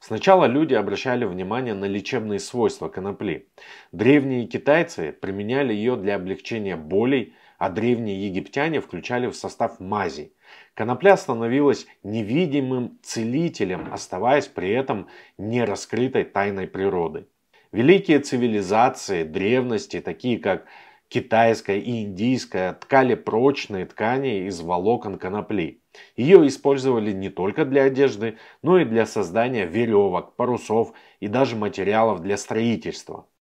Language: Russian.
Сначала люди обращали внимание на лечебные свойства конопли. Древние китайцы применяли ее для облегчения болей, а древние египтяне включали в состав мази. Конопля становилась невидимым целителем, оставаясь при этом не раскрытой тайной природы. Великие цивилизации древности, такие как китайская и индийская ткали прочные ткани из волокон конопли. Ее использовали не только для одежды, но и для создания веревок, парусов и даже материалов для строительства.